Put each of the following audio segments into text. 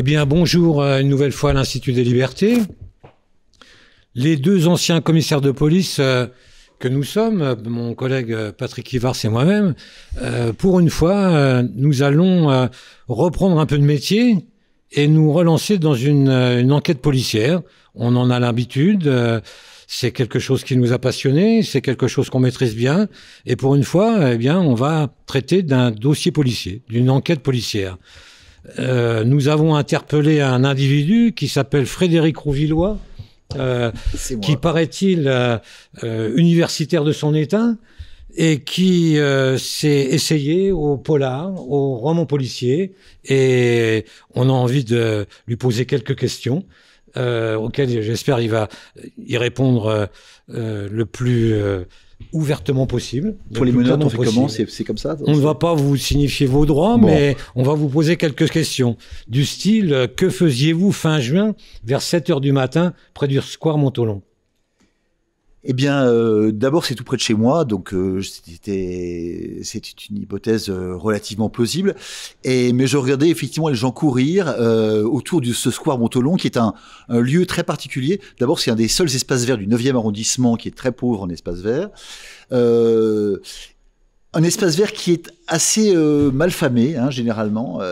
Eh bien, bonjour euh, une nouvelle fois à l'Institut des Libertés. Les deux anciens commissaires de police euh, que nous sommes, euh, mon collègue Patrick Ivars et moi-même, pour une fois, nous allons reprendre un peu de métier et nous relancer dans une, une enquête policière. On en a l'habitude c'est quelque chose qui nous a passionnés, c'est quelque chose qu'on maîtrise bien, et pour une fois, eh bien, on va traiter d'un dossier policier, d'une enquête policière. Euh, nous avons interpellé un individu qui s'appelle Frédéric Rouvillois, euh, qui paraît-il euh, euh, universitaire de son état et qui euh, s'est essayé au polar, au roman policier, et on a envie de lui poser quelques questions. auxquelles j'espère il va y répondre le plus ouvertement possible. Pour les menottes, on fait comment C'est comme ça On ne va pas vous signifier vos droits, mais on va vous poser quelques questions. Du style, euh, que faisiez-vous fin juin vers 7 h du matin près du square Montolon eh bien, euh, d'abord, c'est tout près de chez moi, donc euh, c'était une hypothèse euh, relativement plausible. Et mais je regardais effectivement les gens courir euh, autour de ce square Montolon, qui est un, lieu très particulier. D'abord, c'est un des seuls espaces verts du 9e arrondissement qui est très pauvre en espaces verts. un espace vert qui est assez mal famé, hein, généralement,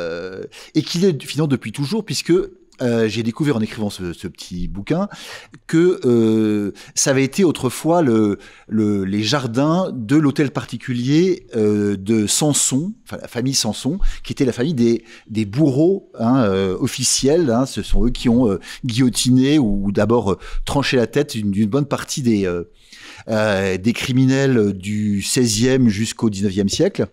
et qui l'est finalement depuis toujours, puisque euh, j'ai découvert en écrivant ce, petit bouquin que euh, ça avait été autrefois les jardins de l'hôtel particulier euh, de Sanson, enfin la famille Samson, qui était la famille des, bourreaux hein, officiels. Hein. ce sont eux qui ont guillotiné ou, d'abord tranché la tête d'une bonne partie des, criminels du 16 jusqu'au 19e siècle.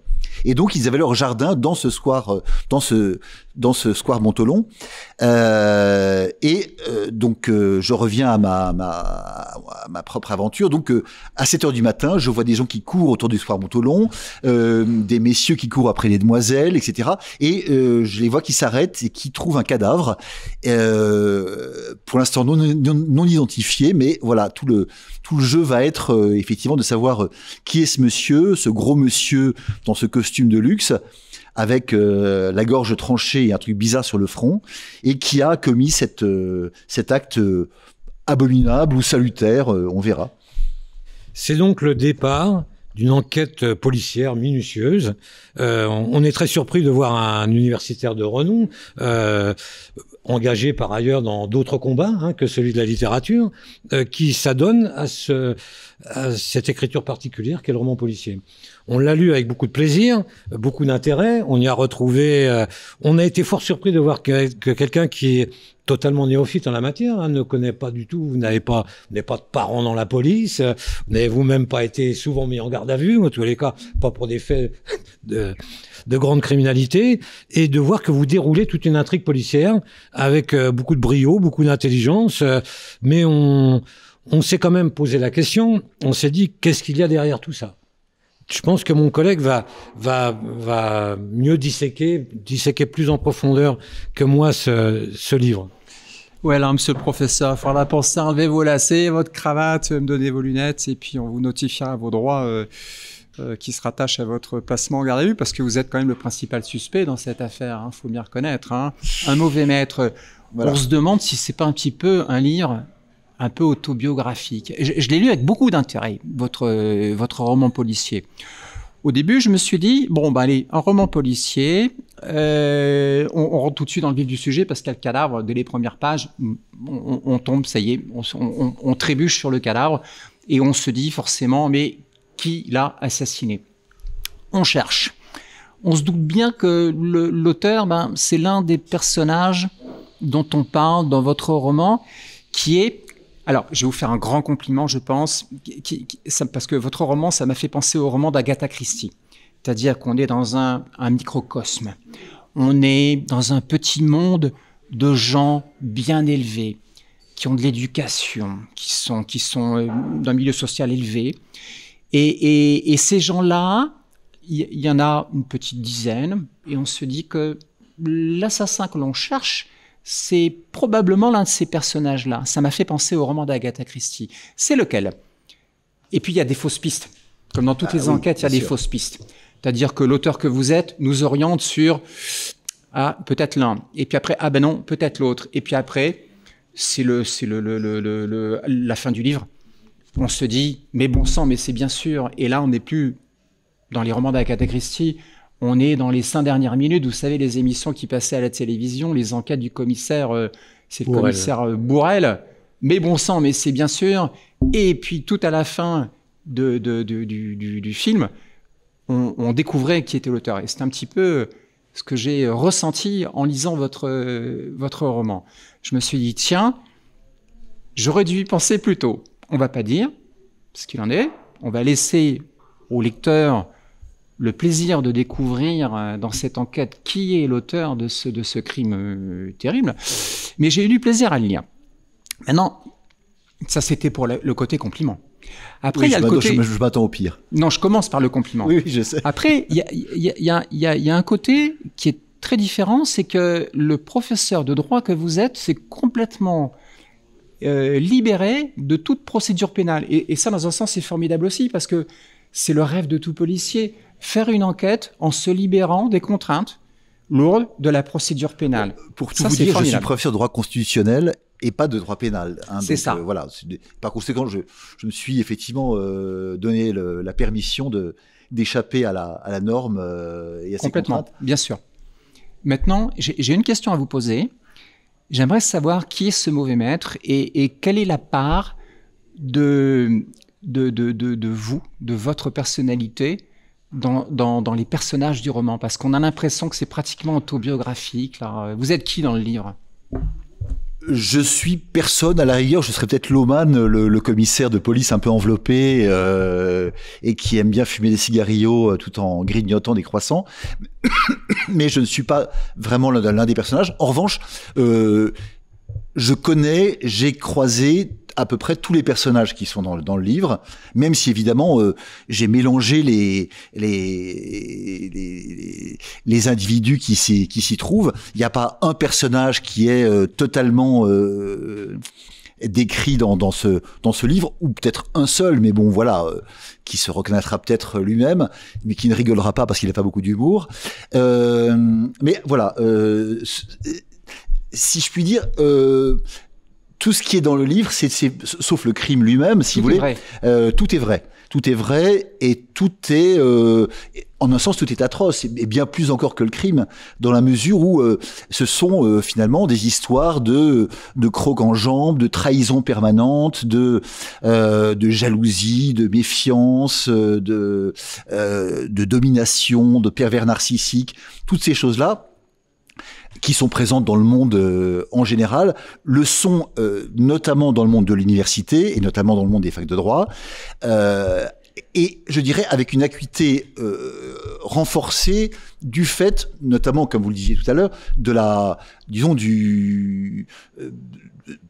Et donc, ils avaient leur jardin dans ce square, euh, dans ce, dans ce square Montolon. Euh, et donc euh, je reviens à ma, ma, ma, propre aventure. Donc euh, à 7 heures du matin, je vois des gens qui courent autour du soir Montolon, euh, des messieurs qui courent après les demoiselles, etc. Et euh, je les vois qui s'arrêtent et qui trouvent un cadavre, pour l'instant non, non, non, identifié, mais voilà, tout le, tout le jeu va être effectivement de savoir qui est ce monsieur, ce gros monsieur dans ce costume de luxe avec euh, la gorge tranchée et un truc bizarre sur le front, et qui a commis cette, euh, cet acte euh, abominable ou salutaire, on verra. C'est donc le départ d'une enquête policière minutieuse. on, est très surpris de voir un universitaire de renom engagé par ailleurs dans d'autres combats hein, que celui de la littérature, euh, qui s'adonne à, ce, cette écriture particulière qu'est le roman policier. On l'a lu avec beaucoup de plaisir, beaucoup d'intérêt, on y a retrouvé... Euh, on a été fort surpris de voir que, quelqu'un qui est totalement néophyte en la matière, hein, ne connaît pas du tout, vous n'avez pas, n'avez pas de parents dans la police, euh, vous n'avez vous-même pas été souvent mis en garde à vue, en tous les cas, pas pour des faits de de grande criminalité et de voir que vous déroulez toute une intrigue policière avec euh, beaucoup de brio, beaucoup d'intelligence, euh, mais on, on s'est quand même posé la question, on s'est dit qu'est-ce qu'il y a derrière tout ça je pense que mon collègue va, va, va mieux disséquer, disséquer plus en profondeur que moi ce, ce livre. Oui, alors, monsieur le professeur, il faudra penser enlever vos lacets, votre cravate, me donner vos lunettes, et puis on vous notifiera vos droits. Euh, euh, qui se rattache à votre placement en garde parce que vous êtes quand même le principal suspect dans cette affaire, il hein, faut bien reconnaître. Hein. Un mauvais maître. On se demande si c'est pas un petit peu un livre un peu autobiographique. Je, l'ai lu avec beaucoup d'intérêt, votre, votre roman policier. Au début, je me suis dit, bon, ben allez, un roman policier, euh, on, rentre tout de suite dans le vif du sujet parce qu'il y a le cadavre, dès les premières pages, on, tombe, ça y est, on, on, trébuche sur le cadavre et on se dit forcément, mais qui l'a assassiné. On cherche. On se doute bien que l'auteur, ben, c'est l'un des personnages dont on parle dans votre roman, qui est alors, je vais vous faire un grand compliment, je pense, ça, parce que votre roman, ça m'a fait penser au roman d'Agatha Christie. C'est-à-dire qu'on est dans un, microcosme. On est dans un petit monde de gens bien élevés, qui ont de l'éducation, qui sont, qui sont euh, d'un milieu social élevé, et, ces gens-là, il y, en a une petite dizaine, et on se dit que l'assassin que l'on cherche, c'est probablement l'un de ces personnages-là. Ça m'a fait penser au roman d'Agatha Christie. C'est lequel Et puis il y a des fausses pistes. Comme dans toutes ah les enquêtes, il y a des fausses pistes. C'est-à-dire que l'auteur que vous êtes nous oriente sur ah peut-être l'un, et puis après ah ben non peut-être l'autre, et puis après c'est le c'est le, le, le, la fin du livre on se dit, mais bon sang, mais c'est bien sûr. Et là, on n'est plus dans les romans d'Agatha Christie, on est dans les cinq dernières minutes. Vous savez, les émissions qui passaient à la télévision, les enquêtes du commissaire, euh, c'est le commissaire euh, Bourrel. Mais bon sang, mais c'est bien sûr. Et puis, tout à la fin du, film, on, découvrait qui était l'auteur. Et c'est un petit peu ce que j'ai ressenti en lisant votre, euh, votre roman. Je me suis dit, tiens, j'aurais dû y penser plus tôt on va pas dire ce qu'il en est, on va laisser au lecteur le plaisir de découvrir euh, dans cette enquête qui est l'auteur de ce, de ce crime euh, terrible, mais j'ai eu du plaisir à le lire. Maintenant, ça c'était pour le côté compliment. Après, il y a le côté. Je, m'attends au pire. Non, je commence par le compliment. Oui, je sais. Après, il y a, y, a, y, a, y a un côté qui est très différent, c'est que le professeur de droit que vous êtes, c'est complètement euh, libéré de toute procédure pénale. Et, ça, dans un sens, c'est formidable aussi, parce que c'est le rêve de tout policier, faire une enquête en se libérant des contraintes lourdes de la procédure pénale. Euh, pour tout vous dire, je suis professeur de droit constitutionnel et pas de droit pénal. Hein, c'est ça. Euh, voilà. Par conséquent, je, me suis effectivement donné la permission d'échapper à la, norme et à Complètement, ses contraintes. bien sûr. Maintenant, j'ai une question à vous poser. J'aimerais savoir qui est ce mauvais maître et, quelle est la part de, de, de, vous, de votre personnalité dans, les personnages du roman Parce qu'on a l'impression que c'est pratiquement autobiographique. Vous êtes qui dans le livre je suis personne à la rigueur, je serais peut-être Loman, le, commissaire de police un peu enveloppé euh, et qui aime bien fumer des cigarillos euh, tout en grignotant des croissants. Mais je ne suis pas vraiment l'un des personnages. En revanche, euh, je connais, j'ai croisé à peu près tous les personnages qui sont dans, dans le livre, même si évidemment euh, j'ai mélangé les les, les, les individus qui s'y qui s'y trouvent. Il n'y a pas un personnage qui est euh, totalement euh, décrit dans, dans ce dans ce livre ou peut-être un seul, mais bon voilà, qui se reconnaîtra peut-être lui-même, mais qui ne rigolera pas parce qu'il n'a pas beaucoup d'humour. mais voilà si je puis dire, euh, tout ce qui est dans le livre, c'est, sauf le crime lui-même, si vous voulez, euh, tout est vrai. Tout est vrai et tout est, euh, en un sens, tout est atroce et bien plus encore que le crime, dans la mesure où euh, ce sont finalement des histoires de de crocs en jambes, de trahison permanente, de de jalousie, de méfiance, de de domination, de pervers narcissique, toutes ces choses là qui sont présentes dans le monde euh, en général, le sont euh, notamment dans le monde de l'université et notamment dans le monde des facs de droit. Euh, et je dirais avec une acuité renforcée du fait, notamment, comme vous le disiez tout à l'heure, de la, disons, du,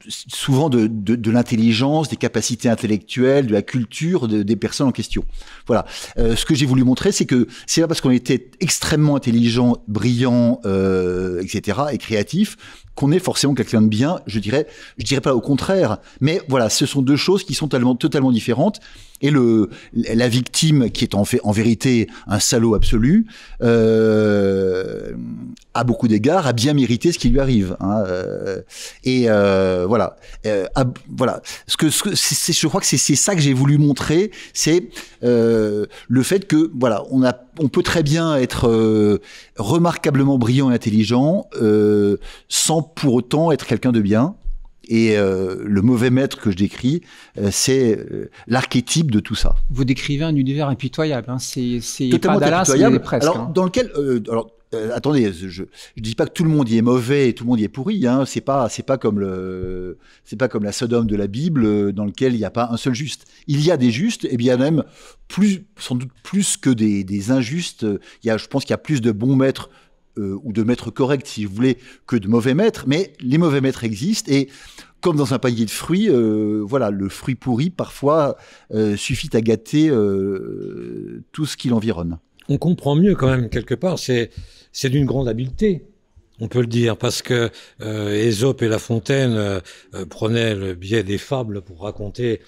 souvent de, de, l'intelligence, des capacités intellectuelles, de la culture des personnes en question. Voilà. Euh, ce que j'ai voulu montrer, c'est que c'est pas parce qu'on était extrêmement intelligent, brillant, euh, etc., et créatif, qu'on est forcément quelqu'un de bien. Je dirais, je dirais pas au contraire, mais voilà, ce sont deux choses qui sont totalement, totalement différentes. Et le la victime qui est en fait en vérité un salaud absolu euh, à beaucoup d'égards, a bien mérité ce qui lui arrive. Hein. Euh, et euh, voilà, euh, voilà. Ce que, ce que je crois que c'est, ça que j'ai voulu montrer, c'est le fait que voilà, on a, on peut très bien être remarquablement brillant et intelligent sans pour autant être quelqu'un de bien. Et le mauvais maître que je décris, c'est l'archétype de tout ça. Vous décrivez un univers impitoyable, hein. c'est, c'est pas Dallas, presque. Alors, hein. dans lequel, alors, euh, attendez, je, ne dis pas que tout le monde y est mauvais et tout le monde y est pourri. Ce hein. C'est pas, c'est pas comme le, c'est pas comme la Sodome de la Bible euh, dans lequel il n'y a pas un seul juste. Il y a des justes et bien même plus, sans doute plus que des, injustes. Il y je pense qu'il y a plus de bons maîtres euh, ou de maîtres corrects, si vous voulez, que de mauvais maîtres. Mais les mauvais maîtres existent et comme dans un panier de fruits, voilà, le fruit pourri parfois suffit à gâter tout ce qui l'environne on comprend mieux quand même quelque part. C'est c'est d'une grande habileté. On peut le dire parce que euh, et La Fontaine euh, euh, prenaient le biais des fables pour raconter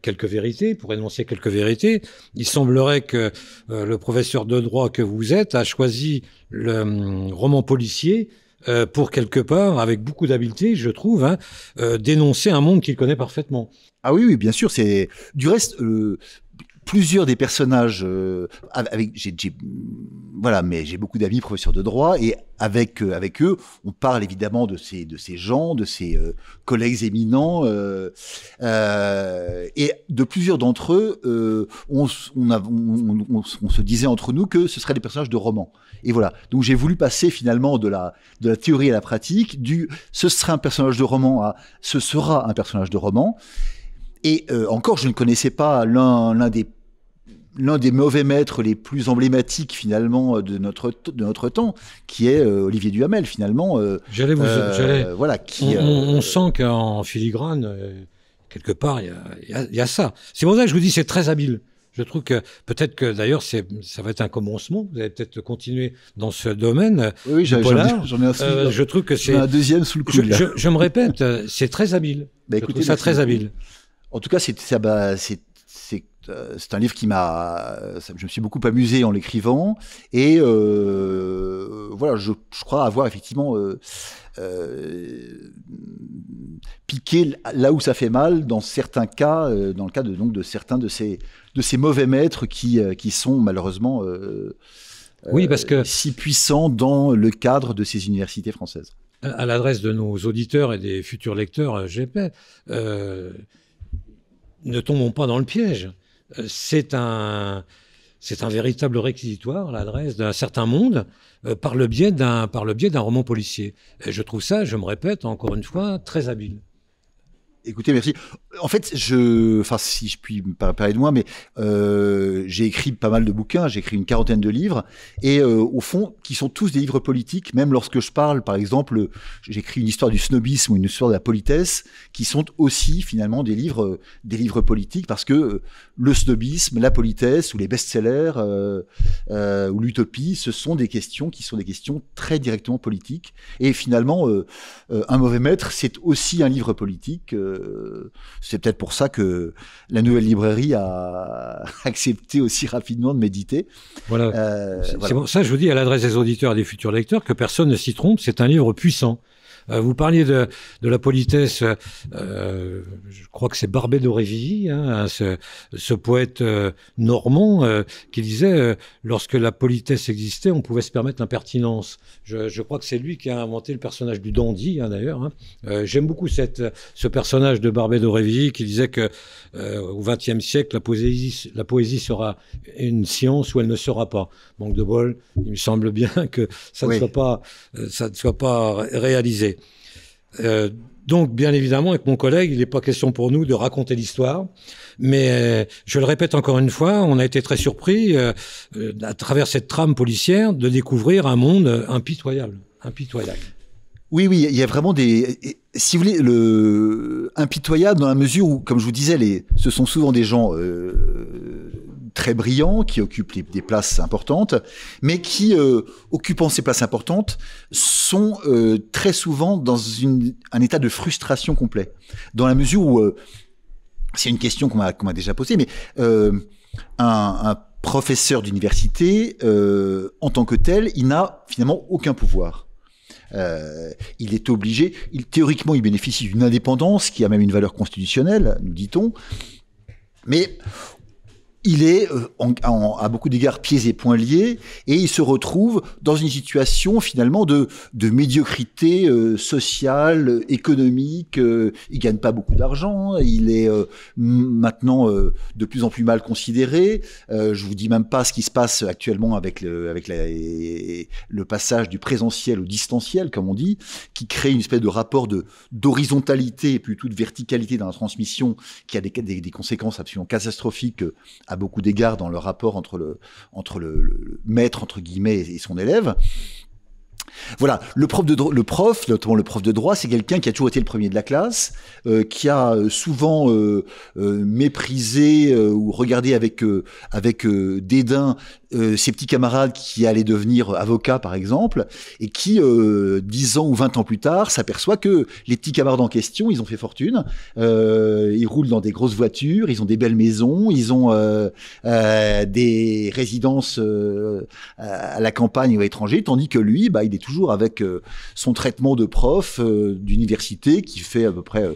quelques vérités, pour énoncer quelques vérités. Il semblerait que le professeur de droit que vous êtes a choisi le hum, roman policier pour quelque part, avec beaucoup d'habileté, je trouve, hein, dénoncer un monde qu'il connaît parfaitement. Ah oui, oui, bien sûr. C'est du reste, plusieurs des personnages euh, avec j'ai, voilà mais j'ai beaucoup d'amis professeurs de droit et avec euh, avec eux on parle évidemment de ces de ces gens de ces euh, collègues éminents et de plusieurs d'entre eux on on, se disait entre nous que ce seraient des personnages de roman et voilà donc j'ai voulu passer finalement de la de la théorie à la pratique du ce serait un personnage de roman à ce sera un personnage de roman et euh, encore, je ne connaissais pas l'un des l'un des mauvais maîtres les plus emblématiques finalement euh, de notre de notre temps, qui est euh, Olivier Duhamel finalement. j'allais vous, voilà. Qui, on, sent qu'en filigrane quelque part il y a, ça. C'est pour ça que je vous dis c'est très habile. Je trouve que peut-être que d'ailleurs c'est ça va être un commencement. Vous allez peut-être continuer dans ce domaine. Oui, j'ai j'en ai, un Je trouve que c'est un deuxième sous le coude. Je, me répète, c'est très habile. Bah, je trouve ça très habile. En tout cas, c'est euh, c'est un livre qui m'a, euh, je me suis beaucoup amusé en l'écrivant et euh, voilà, je, crois avoir effectivement piqué là où ça fait mal dans certains cas, dans le cas de donc de certains de ces de ces mauvais maîtres qui qui sont malheureusement oui parce que si puissants dans le cadre de ces universités françaises. À l'adresse de nos auditeurs et des futurs lecteurs, j'ai ne tombons pas dans le piège. Euh, c'est un, c'est un véritable réquisitoire l'adresse d'un certain monde euh, par le biais d'un par le biais d'un roman policier. je trouve ça, je me répète encore une fois, très habile. Écoutez, merci. En fait, je, enfin, si je puis parler de moi, mais euh, j'ai écrit pas mal de bouquins, j'ai écrit une quarantaine de livres, et euh, au fond, qui sont tous des livres politiques, même lorsque je parle, par exemple, j'écris une histoire du snobisme ou une histoire de la politesse, qui sont aussi finalement des livres, euh, des livres politiques, parce que le snobisme, la politesse ou les best-sellers ou l'utopie, ce sont des questions qui sont des questions très directement politiques, et finalement, un mauvais maître, c'est aussi un livre politique c'est peut-être pour ça que la nouvelle librairie a accepté aussi rapidement de méditer. Voilà. Euh, c'est ça, je vous dis à l'adresse des auditeurs et des futurs lecteurs que personne ne s'y trompe. C'est un livre puissant. Euh, vous parliez de, la politesse, euh, je crois que c'est Barbet d'Aurevilly, hein, hein, ce, poète euh, normand qui disait lorsque la politesse existait, on pouvait se permettre l'impertinence. Je, crois que c'est lui qui a inventé le personnage du dandy, hein, d'ailleurs. J'aime beaucoup cette, ce personnage de Barbet d'Aurevilly qui disait que au XXe siècle, la poésie, sera une science ou elle ne sera pas. Manque de bol, il me semble bien que ça soit pas, ça ne soit pas réalisé. Euh, donc, bien évidemment, avec mon collègue, il n'est pas question pour nous de raconter l'histoire, mais euh, je le répète encore une fois, on a été très surpris, euh, à travers cette trame policière, de découvrir un monde impitoyable, impitoyable. Oui, oui, il y a vraiment des. Si vous voulez, le impitoyable dans la mesure où, comme je vous disais, les... ce sont souvent des gens très brillants, qui occupent des places importantes, mais qui, euh, occupant ces places importantes, sont euh, très souvent dans une, un état de frustration complet. Dans la mesure où, euh, c'est une question qu'on m'a déjà posée, mais un, professeur d'université, en tant que tel, il n'a finalement aucun pouvoir. il est obligé, il, théoriquement, il bénéficie d'une indépendance qui a même une valeur constitutionnelle, nous dit-on. Mais il est euh, en, à beaucoup d'égards pieds et poings liés et il se retrouve dans une situation finalement de, de médiocrité euh, sociale, économique. Euh, il gagne pas beaucoup d'argent. Il est euh, maintenant de plus en plus mal considéré. je vous dis même pas ce qui se passe actuellement avec le, avec le passage du présentiel au distanciel, comme on dit, qui crée une espèce de rapport de d'horizontalité et plutôt de verticalité dans la transmission qui a des, des, des conséquences absolument catastrophiques à beaucoup d'égards dans le rapport entre le, maître, entre guillemets, et son élève. Voilà, le prof, de le prof, notamment le prof de droit, c'est quelqu'un qui a toujours été le premier de la classe, euh, qui a euh, souvent euh, méprisé ou regardé avec avec dédain euh, ses petits camarades qui allaient devenir avocats, par exemple, et qui, euh, dix ans ou 20 ans plus tard, s'aperçoit que les petits camarades en question, ils ont fait fortune, euh, ils roulent dans des grosses voitures, ils ont des belles maisons, ils ont euh, euh, des résidences à la campagne ou à l'étranger, tandis que lui, bah, il est toujours avec son traitement de prof d'université qui fait à peu près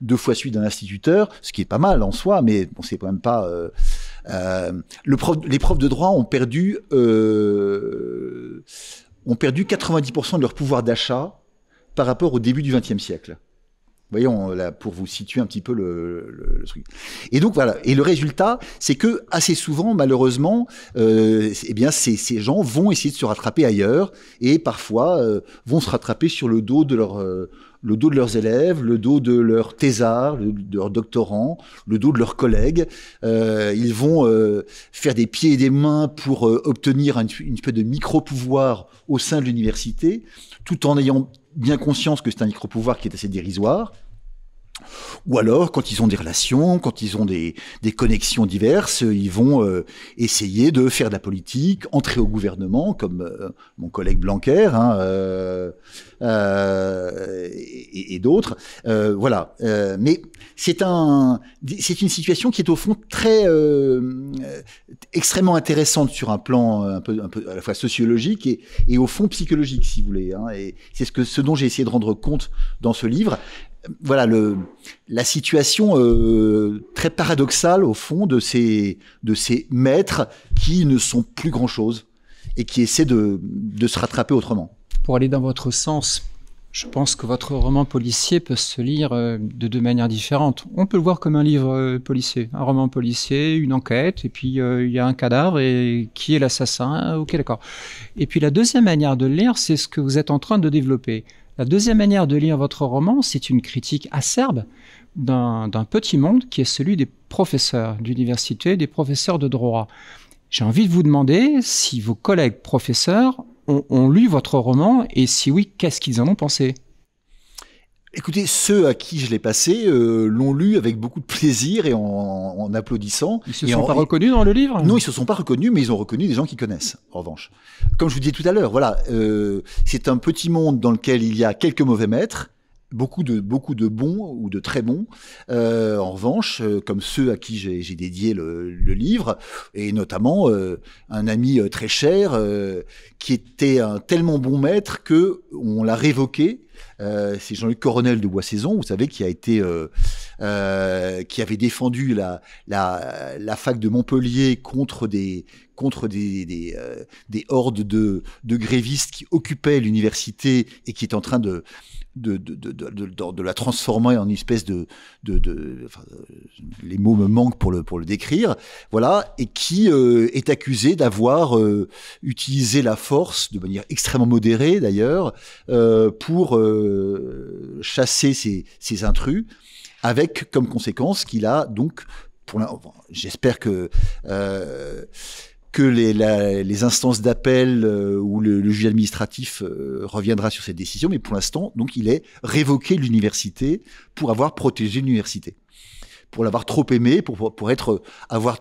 deux fois suite d'un instituteur, ce qui est pas mal en soi, mais bon, c'est quand même pas euh, les profs de droit ont perdu, euh, ont perdu 90% de leur pouvoir d'achat par rapport au début du XXe siècle. Voyons, euh, là, pour vous situer un petit peu le, truc. Et donc voilà. Et le résultat, c'est que assez souvent, malheureusement, eh bien, ces, gens vont essayer de se rattraper ailleurs et parfois vont se rattraper sur le dos de leur le dos de leurs élèves, le dos de leurs thésards, de leurs doctorants, le dos de leurs collègues. Euh, ils vont euh, faire des pieds et des mains pour euh, obtenir une espèce de micro-pouvoir au sein de l'université, tout en ayant bien conscience que c'est un micro-pouvoir qui est assez dérisoire. Ou alors, quand ils ont des relations, quand ils ont des, des connexions diverses, ils vont euh, essayer de faire de la politique, entrer au gouvernement, comme euh, mon collègue Blanquer hein, euh, euh et, et d'autres. voilà. mais c'est un, c'est une situation qui est au fond très extrêmement intéressante sur un plan un peu, un peu à la fois sociologique et, et au fond psychologique, si vous voulez. Hein, et c'est ce que ce dont j'ai essayé de rendre compte dans ce livre voilà le, la situation euh, très paradoxale au fond de ces, de ces maîtres qui ne sont plus grand-chose et qui essaient de, se rattraper autrement. Pour aller dans votre sens, je pense que votre roman policier peut se lire euh, de deux manières différentes. On peut le voir comme un livre euh, policier, un roman policier, une enquête, et puis il y a un cadavre, et qui est l'assassin Ok, d'accord. Et puis la deuxième manière de le lire, c'est ce que vous êtes en train de développer. La deuxième manière de lire votre roman, c'est une critique acerbe d'un petit monde qui est celui des professeurs d'université, des professeurs de droit. J'ai envie de vous demander si vos collègues professeurs ont, lu votre roman et si oui, qu'est-ce qu'ils en ont pensé Écoutez, ceux à qui je l'ai passé euh, l'ont lu avec beaucoup de plaisir et en, en applaudissant. Ils se sont pas reconnus dans le livre Non, ils se sont pas reconnus, mais ils ont reconnu des gens qu'ils connaissent. En revanche, comme je vous disais tout à l'heure, voilà, euh, c'est un petit monde dans lequel il y a quelques mauvais maîtres, beaucoup de beaucoup de bons ou de très bons. Euh, en revanche, comme ceux à qui j'ai dédié le, livre, et notamment un ami très cher qui était un tellement bon maître que on l'a révoqué euh, c'est Jean-Luc Coronel de bois vous savez, qui a été, euh, euh, qui avait défendu la, la, fac de Montpellier contre des, contre des, des, hordes de, de, grévistes qui occupaient l'université et qui est en train de, de, la transformer en une espèce de, les mots me manquent pour le pour le décrire voilà et qui est accusé d'avoir utilisé la force de manière extrêmement modérée d'ailleurs pour euh, chasser ces, intrus, avec comme conséquence qu'il a donc, pour j'espère que euh, que les, instances d'appel euh, ou le, juge administratif reviendra sur cette décision, mais pour l'instant, donc il est révoqué l'université pour avoir protégé l'université, pour l'avoir trop aimé, pour, pour être avoir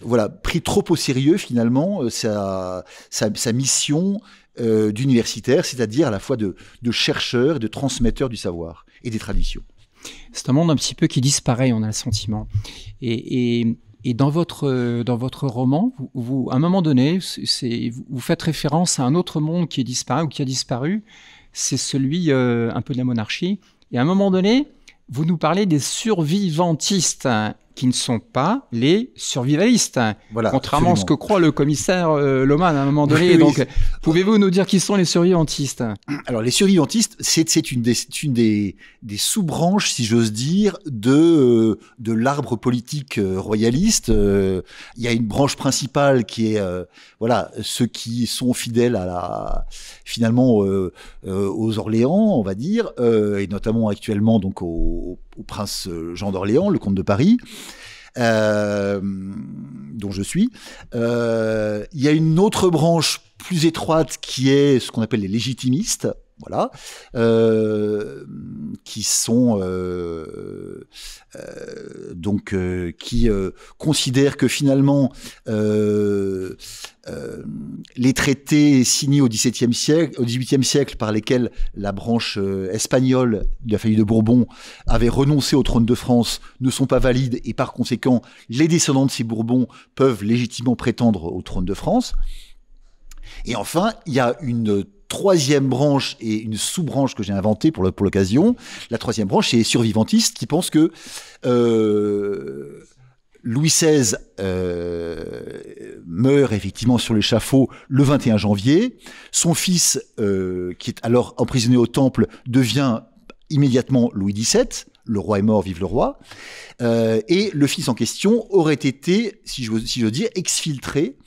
voilà pris trop au sérieux finalement sa, sa, sa, mission d'universitaire, euh, d'universitaires, c'est-à-dire à la fois de, chercheurs de transmetteurs du savoir et des traditions. C'est un monde un petit peu qui disparaît, on a le sentiment. Et, dans, votre, dans votre roman, vous, à un moment donné, vous faites référence à un autre monde qui est disparu ou qui a disparu, c'est celui euh, un peu de la monarchie. Et à un moment donné, vous nous parlez des survivantistes qui ne sont pas les survivalistes, hein, voilà, contrairement à ce que croit le commissaire euh, Loman à un moment donné. donc, pouvez-vous nous dire qui sont les survivantistes Alors, les survivantistes, c'est une des, une des, des sous-branches, si j'ose dire, de, de l'arbre politique euh, royaliste. Euh, il y a une branche principale qui est, voilà, ceux qui sont fidèles à la, finalement, aux Orléans, on va dire, et notamment actuellement donc au, au prince euh, Jean d'Orléans, le comte de Paris. Euh, dont je suis. Euh, il y a une autre branche plus étroite qui est ce qu'on appelle les légitimistes, voilà, euh, qui sont euh, euh, donc qui considèrent que finalement les traités signés au XVIIe siècle, au XVIIIe siècle, par lesquels la branche espagnole de la famille de Bourbon avait renoncé au trône de France, ne sont pas valides et par conséquent, les descendants de ces Bourbons peuvent légitimement prétendre au trône de France. Et enfin, il y a une troisième branche et une sous-branche que j'ai inventée pour l'occasion. La troisième branche, c'est les survivantistes qui pensent que euh, Louis XVI euh, meurt effectivement sur l'échafaud le 21 janvier. Son fils, euh, qui est alors emprisonné au Temple, devient immédiatement Louis XVII le roi est mort, vive le roi. et le fils en question aurait été, si je, si je veux dire, exfiltré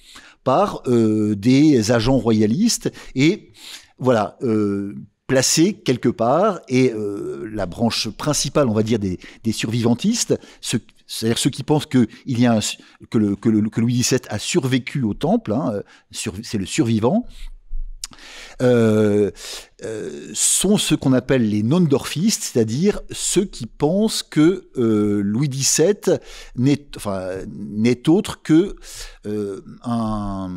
par euh, des agents royalistes et voilà euh, placés quelque part et euh, la branche principale on va dire des, survivantistes c'est-à-dire ceux qui pensent que, il y a que, Louis XVII a survécu au temple, hein, c'est le survivant, euh, euh, sont ceux qu'on appelle les non dorfistes cest c'est-à-dire ceux qui pensent que euh, Louis XVII n'est autre que un,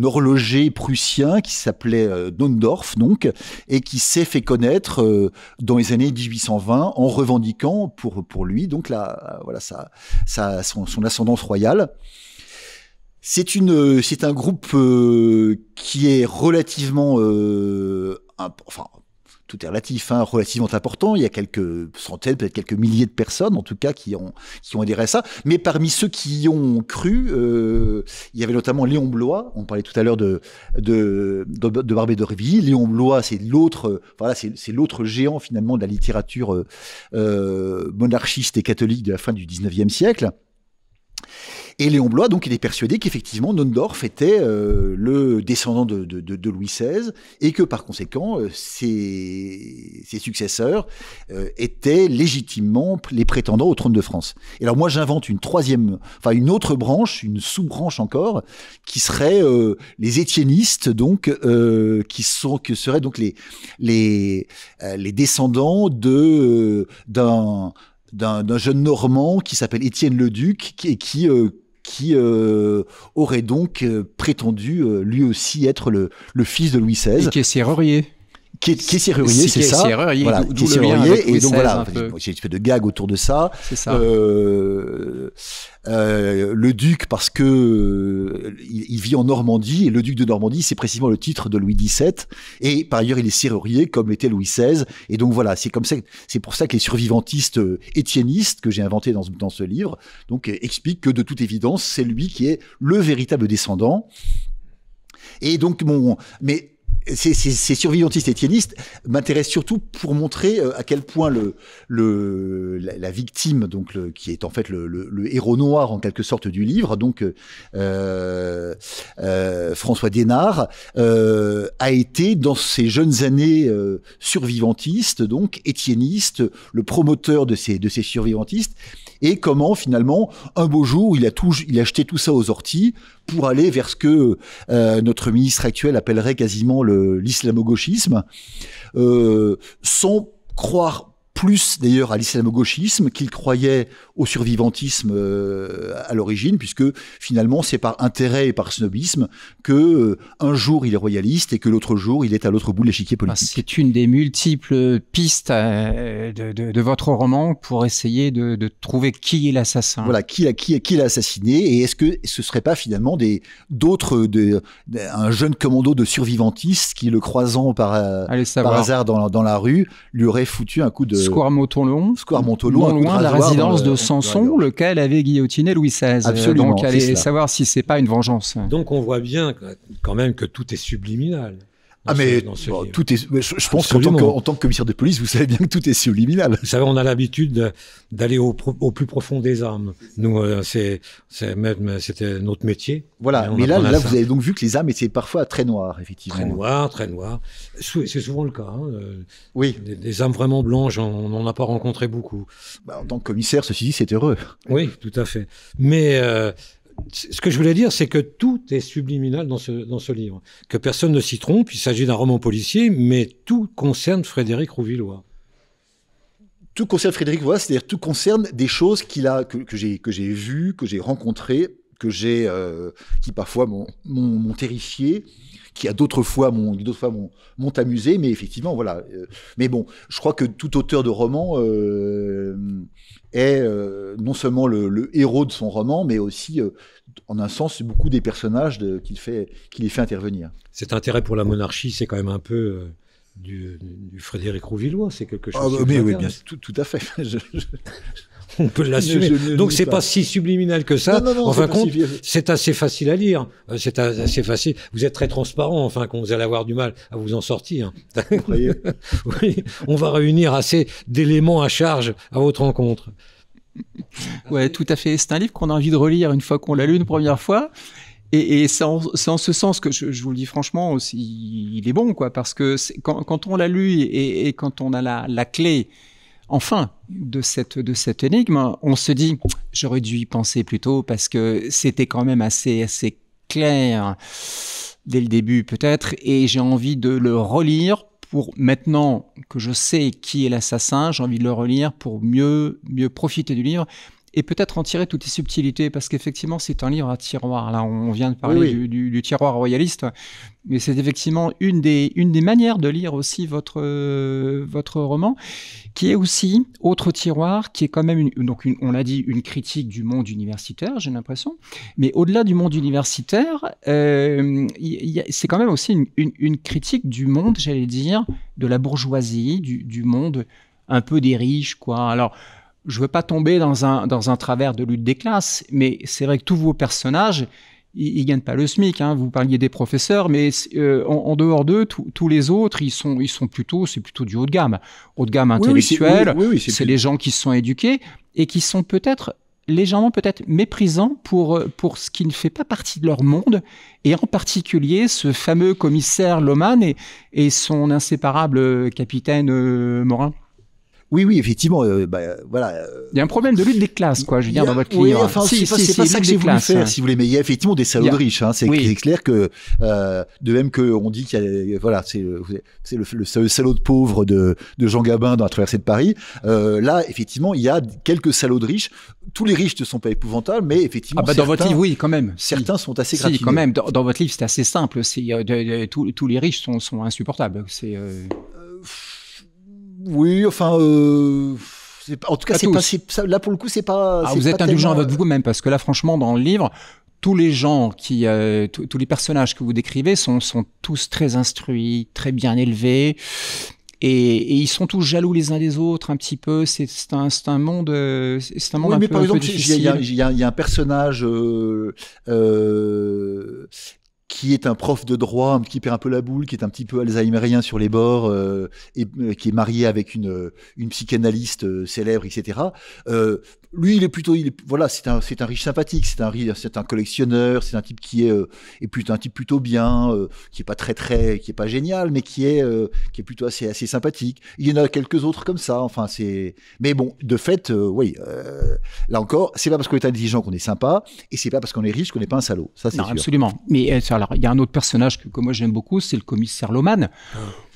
horloger prussien qui s'appelait Nondorf donc et qui s'est fait connaître dans les années 1820 en revendiquant pour pour lui donc la voilà ça son ascendance royale. C'est euh, c'est un groupe euh, qui est relativement, euh, enfin, tout est relatif, hein, relativement important. Il y a quelques centaines, peut-être quelques milliers de personnes, en tout cas, qui ont, qui ont adhéré à ça. Mais parmi ceux qui y ont cru, il y avait notamment Léon Blois. On parlait tout à l'heure de, de, de, de Barbé Léon Blois, c'est l'autre, voilà, c'est, l'autre géant, finalement, de la littérature monarchiste et catholique de la fin du 19e siècle. Et Léon Blois, donc, il est persuadé qu'effectivement, Nondorf était euh, le descendant de, de, de, Louis XVI et que par conséquent, euh, ses, ses successeurs euh, étaient légitimement les prétendants au trône de France. Et alors, moi, j'invente une troisième, enfin, une autre branche, une sous-branche encore, qui serait les étiennistes, donc, qui sont, que seraient donc les, les, les descendants de, d'un, d'un, jeune Normand qui s'appelle Étienne le Duc et qui, qui qui euh, aurait donc euh, prétendu euh, lui aussi être le, le, fils de Louis XVI. Et qui est serrurier qui est, qui serrurier, c'est ça. voilà, qui est serrurier. Et donc voilà, j'ai fait de gag autour de ça. C'est ça. Euh, euh, le duc, parce que euh, il, vit en Normandie, et le duc de Normandie, c'est précisément le titre de Louis XVII. Et par ailleurs, il est serrurier, comme était Louis XVI. Et donc voilà, c'est comme ça, c'est pour ça que les survivantistes euh, étiennistes que j'ai inventés dans, dans ce livre, donc euh, expliquent que de toute évidence, c'est lui qui est le véritable descendant. Et donc mon, mais ces, survivantistes et m'intéressent surtout pour montrer euh, à quel point le, le, la, victime, donc qui est en fait le, héros noir en quelque sorte du livre, donc euh, euh, François Dénard, a été dans ses jeunes années survivantistes, donc étiennistes, le promoteur de ces, de ces survivantistes, et comment finalement un beau jour il a tout, il jeté tout ça aux orties pour aller vers ce que euh, notre ministre actuel appellerait quasiment l'islamo-gauchisme, euh, sans croire plus d'ailleurs à l'islamo-gauchisme qu'il croyait au survivantisme euh, à l'origine, puisque finalement c'est par intérêt et par snobisme que euh, un jour il est royaliste et que l'autre jour il est à l'autre bout de l'échiquier ah, politique. C'est une des multiples pistes euh, de, votre roman pour essayer de, trouver qui est l'assassin. Voilà, qui l'a qui, qui l'a assassiné et est-ce que ce serait pas finalement des d'autres de, un jeune commando de survivantistes qui le croisant par, hasard dans la rue lui aurait foutu un coup de euh, Square Montelon, loin de la résidence euh, de Samson lequel avait guillotiné Louis XVI. Euh, Absolument. Donc, allez savoir si c'est pas une vengeance. Donc, on voit bien quand même que tout est subliminal. Ah mais tout est. Je, pense qu'en tant, que, commissaire de police, vous savez bien que tout est subliminal. Vous savez, on a l'habitude d'aller au, plus profond des âmes. Nous, euh, c'est c'était notre métier. Voilà. Mais là, vous avez donc vu que les âmes étaient parfois très noires, effectivement. Très noires, très noires. C'est souvent le cas. Hein, euh, oui. Des, âmes vraiment blanches, on n'en a pas rencontré beaucoup. Bah, en tant que commissaire, ceci dit, c'est heureux. Oui, tout à fait. Mais euh, ce que je voulais dire, c'est que tout est subliminal dans ce, dans ce livre. Que personne ne s'y trompe, il s'agit d'un roman policier, mais tout concerne Frédéric Rouvillois. Tout concerne Frédéric Rouvillois, c'est-à-dire tout concerne des choses qu'il a, que, j'ai, que j'ai vues, que j'ai rencontrées, que j'ai, euh, qui parfois m'ont, terrifié, qui a d'autres fois m'ont d'autres m'ont amusé mais effectivement voilà euh, mais bon je crois que tout auteur de roman euh, est euh, non seulement le, héros de son roman mais aussi en un sens beaucoup des personnages de, qu'il fait fait intervenir cet intérêt pour la monarchie c'est quand même un peu du, Frédéric Rouvillois, c'est quelque chose. Ah, oui, tout, à fait. On peut l'assumer. Donc c'est pas. pas si subliminal que ça. en fin compte, c'est assez facile à lire. Euh, c'est assez facile. Vous êtes très transparent. Enfin, qu'on vous allez avoir du mal à vous en sortir. on va réunir assez d'éléments à charge à votre rencontre. Ouais, tout à fait. C'est un livre qu'on a envie de relire une fois qu'on l'a lu une première fois. Et, c'est en, ce sens que je, vous le dis franchement, aussi, il est bon, quoi, parce que quand, quand, on l'a lu et, quand on a la, clé, enfin, de cette, de cette énigme, on se dit, j'aurais dû y penser plus tôt parce que c'était quand même assez, assez clair dès le début, peut-être, et j'ai envie de le relire pour maintenant que je sais qui est l'assassin, j'ai envie de le relire pour mieux, mieux profiter du livre et peut-être en tirer toutes les subtilités, parce qu'effectivement, c'est un livre à tiroir. Là, on vient de parler Du, tiroir royaliste, mais c'est effectivement une des, une des manières de lire aussi votre, euh, votre roman, qui est aussi autre tiroir, qui est quand même, donc on l'a dit, une critique du monde universitaire, j'ai l'impression. Mais au-delà du monde universitaire, euh, c'est quand même aussi une, critique du monde, j'allais dire, de la bourgeoisie, du, du monde un peu des riches, quoi. Alors, je veux pas tomber dans un, dans un travers de lutte des classes, mais c'est vrai que tous vos personnages, ils, ne gagnent pas le SMIC. Hein. Vous parliez des professeurs, mais euh, en, dehors d'eux, tous les autres, ils sont, ils sont plutôt, c'est plutôt du haut de gamme. Haut de gamme intellectuel, oui, c'est les gens qui sont éduqués et qui sont peut-être légèrement peut-être méprisants pour, euh, pour ce qui ne fait pas partie de leur monde, et en particulier ce fameux commissaire Loman et, et son inséparable euh, capitaine Morin. Oui, oui, effectivement, euh, bah, euh, voilà. Euh, il y a un problème de lutte des classes, quoi, je veux dire, dans votre livre. Oui, enfin, si, c'est pas, ça que j'ai voulu faire, hein. si vous voulez, mais il y a effectivement des salauds de riches, hein, c'est clair que, euh, de même qu'on dit qu'il y a, voilà, c'est le, le, salaud de pauvre de, Jean Gabin dans la traversée de Paris, euh, là, effectivement, il y a quelques salauds de riches. Tous les riches ne sont pas épouvantables, mais effectivement. Ah bah, dans votre livre, oui, quand même. Certains sont assez gratuits. Si, quand même, dans, votre livre, c'est assez simple, tous les riches sont, sont insupportables, c'est... Oui, enfin. Euh, en tout cas, c'est pas, là pour le coup, c'est pas. Ah, vous êtes indulgent à avec euh, vous-même parce que là, franchement, dans le livre, tous les gens qui, euh, tous les personnages que vous décrivez sont, sont tous très instruits, très bien élevés. Et, et, ils sont tous jaloux les uns des autres un petit peu. C'est un, un monde, euh, c'est un monde oui, mais par exemple, il y, y, y, a un personnage euh, euh, qui est un prof de droit, qui perd un peu la boule, qui est un petit peu alzheimerien sur les bords, euh, et euh, qui est marié avec une, euh, une psychanalyste célèbre, etc lui, il est plutôt, il voilà, c'est un, c'est un riche sympathique, c'est un, c'est un collectionneur, c'est un type qui est, euh, plutôt un type plutôt bien, euh, qui est pas très très, qui est pas génial, mais qui est, euh, qui est plutôt assez assez sympathique. Il y en a quelques autres comme ça. Enfin, c'est, mais bon, de fait, oui, là encore, c'est pas parce qu'on est intelligent qu'on est sympa, et c'est pas parce qu'on est riche qu'on n'est pas un salaud. Ça, c'est sûr. absolument. Mais il y a un autre personnage que, moi j'aime beaucoup, c'est le commissaire Loman.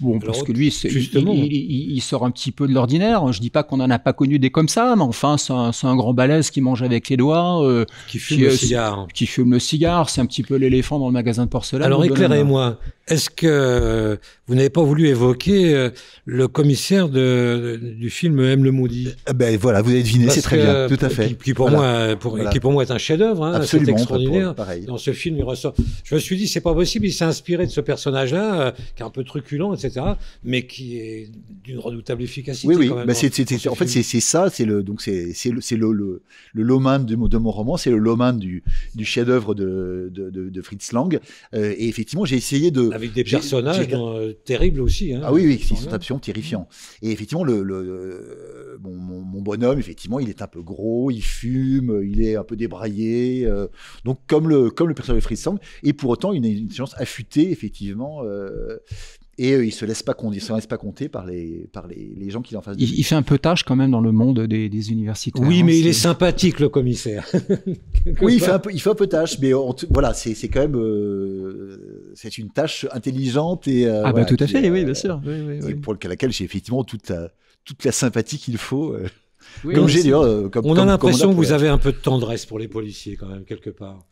Bon, ah. parce que lui, il, il, il, il, sort un petit peu de l'ordinaire. Je dis pas qu'on en a pas connu des comme ça, mais enfin, c'est un un grand balèze qui mange avec les doigts, euh, qui fume cigare. Qui fume le cigare, c'est un petit peu l'éléphant dans le magasin de porcelaine. Alors éclairez-moi, est-ce que euh, vous n'avez pas voulu évoquer euh, le commissaire de, du film M. le Maudit euh, Ben voilà, vous avez deviné, c'est très bien, tout à fait. Qui, pour moi, pour, qui pour moi est un chef-d'œuvre, hein, c'est extraordinaire. Dans ce film, il ressort. Je me suis dit, c'est pas possible, il s'est inspiré de ce personnage-là, qui est un peu truculent, etc., mais qui est d'une redoutable efficacité. Oui, oui. Hein. en fait, c'est, ça, c'est le donc c'est, c'est le le, Loman de, mon roman, c'est le Loman du, du chef-d'œuvre de, Fritz Lang. et effectivement, j'ai essayé de avec des personnages euh, terribles aussi. Hein. ah oui, oui, ils sont absolument terrifiants. Et effectivement, mon, bonhomme, effectivement, il est un peu gros, il fume, il est un peu débraillé. Euh, donc, comme le, comme le personnage de Fritz Et pour autant, il a une science affûtée, effectivement, euh, et euh, il se laisse pas se laisse pas compter par les les, gens qui en face. Il, fait un peu tâche quand même dans le monde des, universités. Oui, hein, mais il est... sympathique le commissaire. oui, il fait un peu tâche, mais voilà, c'est quand même euh, c'est une tâche intelligente et euh, ah ben tout à fait, oui, bien sûr, pour laquelle j'ai effectivement toute la toute la sympathie qu'il faut. comme j'ai on a l'impression que vous avez un peu de tendresse pour les policiers quand même quelque part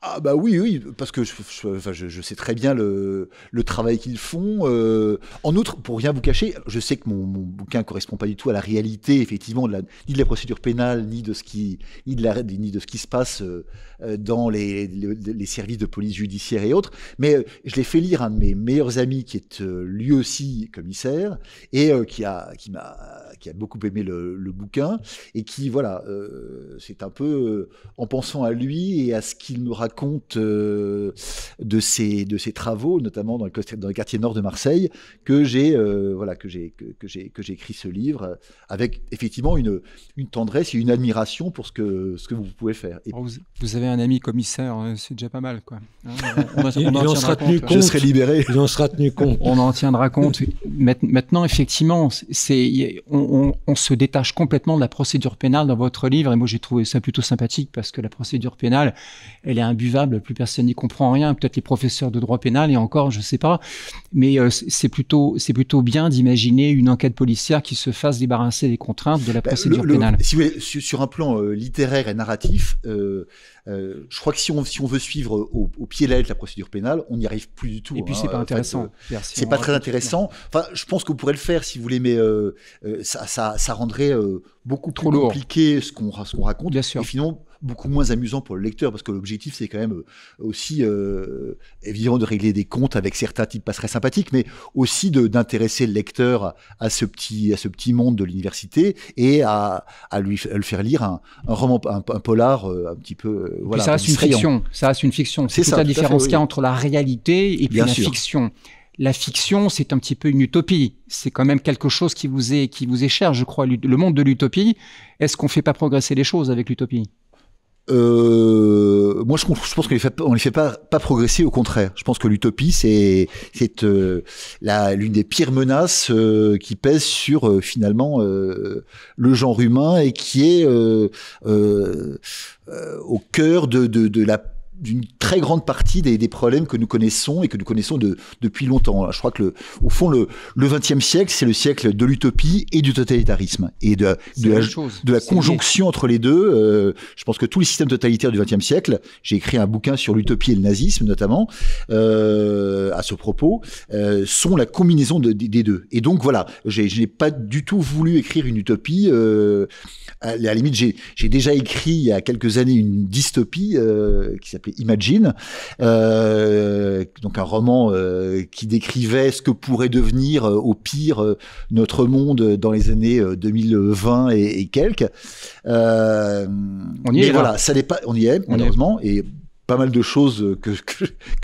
ah bah oui, oui, parce que je, sais très bien le, travail qu'ils font. Euh, en outre, pour rien vous cacher, je sais que mon, bouquin correspond pas du tout à la réalité, effectivement, ni de la procédure pénale, ni de ce qui, ni de, ni de ce qui se passe euh, dans les, services de police judiciaire et autres. Mais euh, je l'ai fait lire à un de mes meilleurs amis qui est lui aussi commissaire et qui, a, qui, qui a beaucoup aimé le, le bouquin et qui, voilà, c'est un peu en pensant à lui et à ce qu'il nous raconte compte euh, de, ces de ses travaux, notamment dans le, quartier nord de Marseille, que j'ai euh, voilà, que j'ai que, j'ai que j'ai écrit ce livre euh, avec effectivement une, une tendresse et une admiration pour ce que ce que vous pouvez faire. Et... Oh, vous, avez un ami commissaire, c'est déjà pas mal quoi. Hein, on, en, sera tenu compte. Je serai libéré. On sera tenu compte. on en tiendra compte. Maintenant, effectivement, c'est on, on se détache complètement de la procédure pénale dans votre livre et moi j'ai trouvé ça plutôt sympathique parce que la procédure pénale, elle est un buvable, plus personne n'y comprend rien, peut-être les professeurs de droit pénal et encore, je ne sais pas. Mais euh, c'est plutôt c'est plutôt bien d'imaginer une enquête policière qui se fasse débarrasser des contraintes de la bah, procédure pénale. sur, un plan euh, littéraire et narratif, euh, je crois que si on si on veut suivre au, pied de la lettre la procédure pénale, on n'y arrive plus du tout. Et puis hein, c'est pas intéressant. c'est pas très intéressant. Enfin, je pense qu'on pourrait le faire si vous voulez, mais ça, ça, ça rendrait beaucoup trop compliqué ce qu'on qu'on raconte. Bien sûr. Et finalement, beaucoup moins amusant pour le lecteur, parce que l'objectif, c'est quand même euh, aussi, euh, évidemment, de régler des comptes avec certains types pas très sympathiques, mais aussi d'intéresser le lecteur à ce petit, à ce petit monde de l'université et à, lui le faire lire un, roman, un, polar euh, un petit peu. Euh, voilà, ça reste une fiction. Ça reste une fiction. C'est toute la différence qu'il y a entre la réalité et puis la fiction la fiction, c'est un petit peu une utopie. C'est quand même quelque chose qui vous est, qui vous est cher, je crois, le monde de l'utopie. Est-ce qu'on ne fait pas progresser les choses avec l'utopie euh, moi, je, je pense qu'on ne fait, on les fait pas, pas progresser. Au contraire, je pense que l'utopie, c'est euh, l'une des pires menaces euh, qui pèsent sur euh, finalement le genre humain et qui est au cœur de, de, de la d'une très grande partie des, problèmes que nous connaissons et que nous connaissons depuis longtemps. Je crois que, le, au fond, le, le XXe siècle, c'est le siècle de l'utopie et du totalitarisme et de, de la, conjonction entre les deux. Euh, je pense que tous les systèmes totalitaires du 20e siècle, j'ai écrit un bouquin sur l'utopie et le nazisme notamment euh, à ce propos, euh, sont la combinaison des deux. Et donc voilà, je n'ai pas du tout voulu écrire une utopie. à, la limite, j'ai déjà écrit il y a quelques années une dystopie qui s'appelle Imagine, euh, donc un roman euh, qui décrivait ce que pourrait devenir euh, au pire notre monde dans les années 2020 et, quelques. on y est. Voilà, ça n'est pas. On y est, malheureusement, et pas mal de choses que,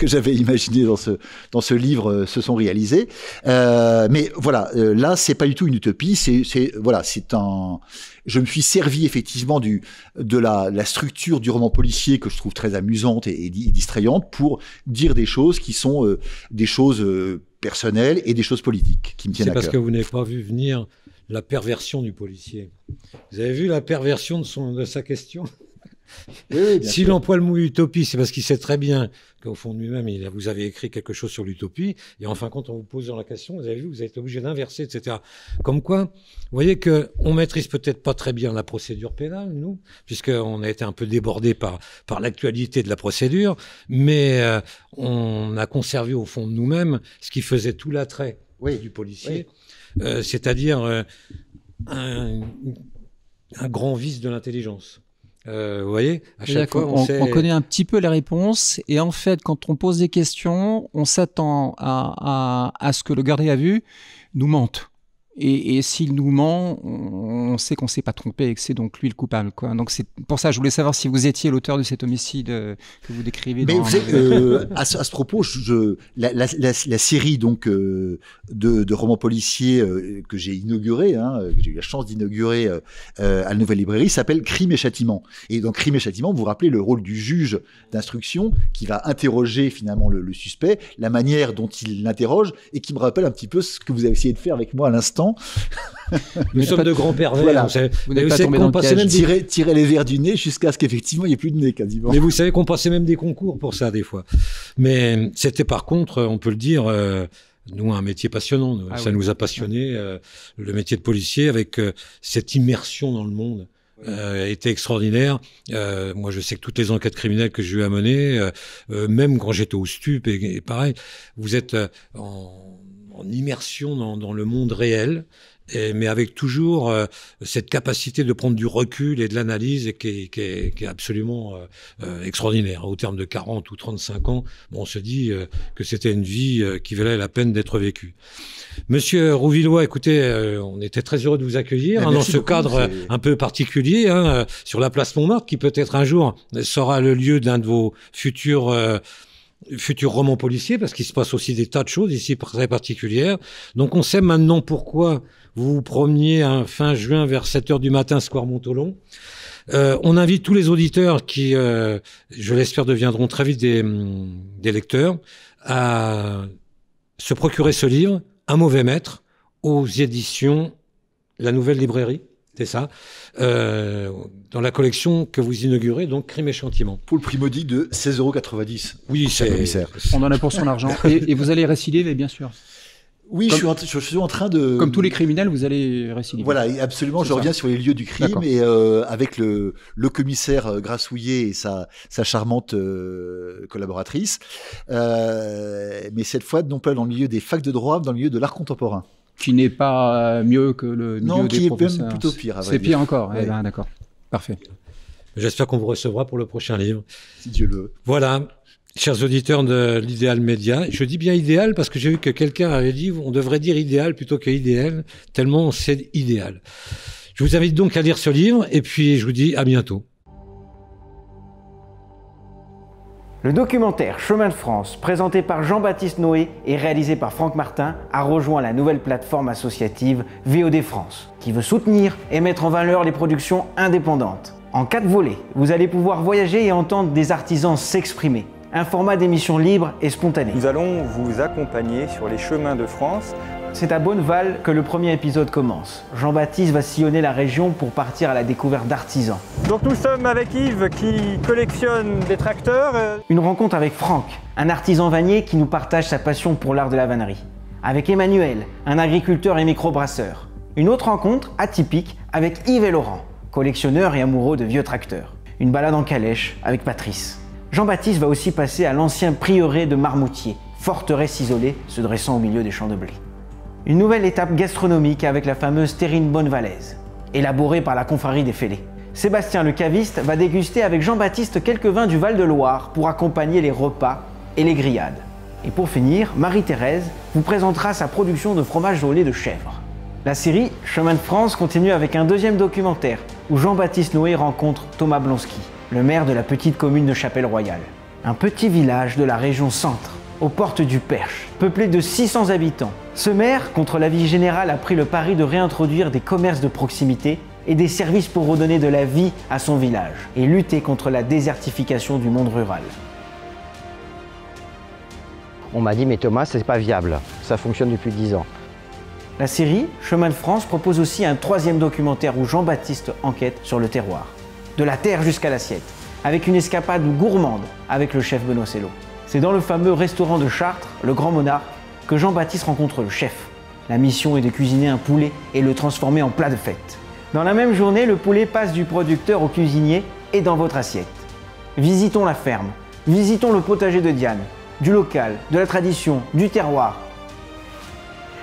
j'avais imaginées dans ce, dans ce livre euh, se sont réalisées. Euh, mais voilà, euh, là, c'est pas du tout une utopie. C'est, voilà, c'est un. Je me suis servi effectivement du, de la, la, structure du roman policier que je trouve très amusante et, distrayante pour dire des choses qui sont des choses personnelles et des choses politiques qui me tiennent à cœur. C'est parce que vous n'avez pas vu venir la perversion du policier. Vous avez vu la perversion de, son, de sa question oui, si l'emploi le mot utopie, c'est parce qu'il sait très bien qu'au fond de lui-même, il a, vous avez écrit quelque chose sur l'utopie. Et en fin de compte, on vous pose dans la question, vous avez vu, vous êtes obligé d'inverser, etc. Comme quoi, vous voyez que on maîtrise peut-être pas très bien la procédure pénale, nous, on a été un peu débordé par, par l'actualité de la procédure, mais euh, on a conservé au fond de nous-mêmes ce qui faisait tout l'attrait du policier, euh, c'est-à-dire euh, un grand vice de l'intelligence. Euh, vous voyez, à chaque fois, on, connaît un petit peu les réponses Et en fait, quand on pose des questions, on s'attend à, ce que le gardien a vu nous mente. Et, s'il nous ment, on, sait qu'on s'est pas trompé et que c'est donc lui le coupable. Quoi. Donc c'est pour ça, je voulais savoir si vous étiez l'auteur de cet homicide euh, que vous décrivez. Dans... Mais, euh, à, ce, propos, je, la, série donc euh, de, romans policiers que j'ai inauguré, hein, que j'ai eu la chance d'inaugurer à la Nouvelle Librairie, s'appelle Crime et châtiment. Et dans Crime et châtiment, vous vous rappelez le rôle du juge d'instruction qui va interroger finalement le suspect, la manière dont il l'interroge, et qui me rappelle un petit peu ce que vous avez essayé de faire avec moi à l'instant nous sommes de grands pervers. Vous n'avez pas tombé dans même tirer, les verres du nez jusqu'à ce qu'effectivement il n'y ait plus de nez quasiment. Mais vous savez qu'on passait même des concours pour ça des fois. Mais c'était par contre, on peut le dire, euh, nous un métier passionnant. Ah ça nous a passionné euh, le métier de policier avec euh, cette immersion dans le monde. était extraordinaire. moi, je sais que toutes les enquêtes criminelles que j'ai eu à mener, même quand j'étais au stup, et, pareil, vous êtes en en immersion dans, le monde réel, mais avec toujours euh, cette capacité de prendre du recul et de l'analyse qui, qui, est absolument euh, euh, extraordinaire. Au terme de 40 ou 35 ans, on se dit que c'était une vie qui valait la peine d'être vécue. Monsieur Rouvillois, écoutez, on était très heureux de vous accueillir hein, dans ce cadre un peu particulier hein, sur la place Montmartre, qui peut-être un jour sera le lieu d'un de vos futurs futur roman policier, parce qu'il se passe aussi des tas de choses ici très particulières. Donc on sait maintenant pourquoi vous vous promeniez un fin juin vers 7 h du matin, Square Montolon. Euh, on invite tous les auditeurs qui, euh, je l'espère, deviendront très vite mm, des lecteurs à se procurer ce livre, Un mauvais maître, aux éditions La Nouvelle Librairie. C'est ça. Euh, dans la collection que vous inaugurez, donc Crime et Chantiment. Pour le prix maudit de 16,90 euros. Oui, c'est. On en a pour son argent. Et, vous allez récidiver, bien sûr. Oui, je, suis en, train de. Comme tous les criminels, vous allez récidiver. Voilà, absolument. Je reviens sur les lieux du crime et euh, avec le, le commissaire euh, Grassouillet et sa, sa charmante collaboratrice. mais cette fois, non pas dans le milieu des facs de droit, mais dans le milieu de l'art contemporain qui n'est pas euh, mieux que le milieu non, qui est plutôt pire. C'est pire encore. Eh ben, d'accord. Parfait. J'espère qu'on vous recevra pour le prochain livre. Si Dieu le. Voilà. Chers auditeurs de l'idéal média, je dis bien idéal parce que j'ai vu que quelqu'un avait dit on devrait dire idéal plutôt que idéal, tellement c'est idéal. Je vous invite donc à lire ce livre et puis je vous dis à bientôt. Le documentaire Chemin de France, présenté par Jean-Baptiste Noé et réalisé par Franck Martin, a rejoint la nouvelle plateforme associative VOD France, qui veut soutenir et mettre en valeur les productions indépendantes. En quatre volets, vous allez pouvoir voyager et entendre des artisans s'exprimer. Un format d'émission libre et spontané. Nous allons vous accompagner sur les chemins de France c'est à Bonneval que le premier épisode commence. Jean-Baptiste va sillonner la région pour partir à la découverte d'artisans. Donc nous sommes avec Yves qui collectionne des tracteurs. Euh, Une rencontre avec Franck, un artisan vanier qui nous partage sa passion pour l'art de la vannerie. Avec Emmanuel, un agriculteur et microbrasseur. Une autre rencontre atypique avec Yves et Laurent, collectionneurs et amoureux de vieux tracteurs. Une balade en calèche avec Patrice. Jean-Baptiste va aussi passer à l'ancien prieuré de Marmoutier, forteresse isolée se dressant au milieu des champs de blé. Une nouvelle étape gastronomique avec la fameuse terrine bonnevalaise, élaborée par la confrérie des fêlés. Sébastien le caviste va déguster avec Jean-Baptiste quelques vins du Val-de-Loire pour accompagner les repas et les grillades. Et pour finir, Marie-Thérèse vous présentera sa production de fromage au lait de chèvre. La série Chemin de France continue avec un deuxième documentaire où Jean-Baptiste Noé rencontre Thomas Blonsky, le maire de la petite commune de Chapelle-Royale, un petit village de la région centre aux portes du Perche, peuplé de 600 habitants. Ce maire, contre l'avis général, a pris le pari de réintroduire des commerces de proximité et des services pour redonner de la vie à son village et lutter contre la désertification du monde rural. On m'a dit mais Thomas, c'est pas viable, ça fonctionne depuis 10 ans. La série Chemin de France propose aussi un troisième documentaire où Jean-Baptiste enquête sur le terroir, de la terre jusqu'à l'assiette, avec une escapade gourmande avec le chef Benoît Cello. C'est dans le fameux restaurant de Chartres, le Grand Monarque, que Jean-Baptiste rencontre le chef. La mission est de cuisiner un poulet et le transformer en plat de fête. Dans la même journée, le poulet passe du producteur au cuisinier et dans votre assiette. Visitons la ferme, visitons le potager de Diane, du local, de la tradition, du terroir.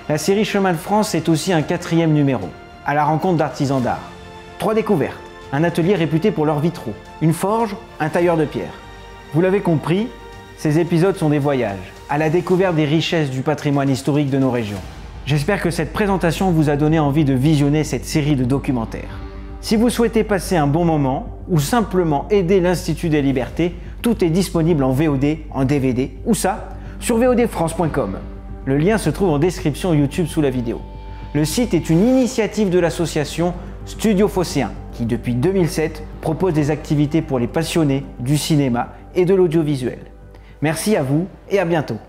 La série Chemin de France est aussi un quatrième numéro, à la rencontre d'artisans d'art. Trois découvertes, un atelier réputé pour leurs vitraux, une forge, un tailleur de pierre. Vous l'avez compris, ces épisodes sont des voyages, à la découverte des richesses du patrimoine historique de nos régions. J'espère que cette présentation vous a donné envie de visionner cette série de documentaires. Si vous souhaitez passer un bon moment ou simplement aider l'Institut des Libertés, tout est disponible en VOD, en DVD, ou ça, sur vodfrance.com. Le lien se trouve en description YouTube sous la vidéo. Le site est une initiative de l'association Studio Phocéen, qui depuis 2007 propose des activités pour les passionnés du cinéma et de l'audiovisuel. Merci à vous et à bientôt.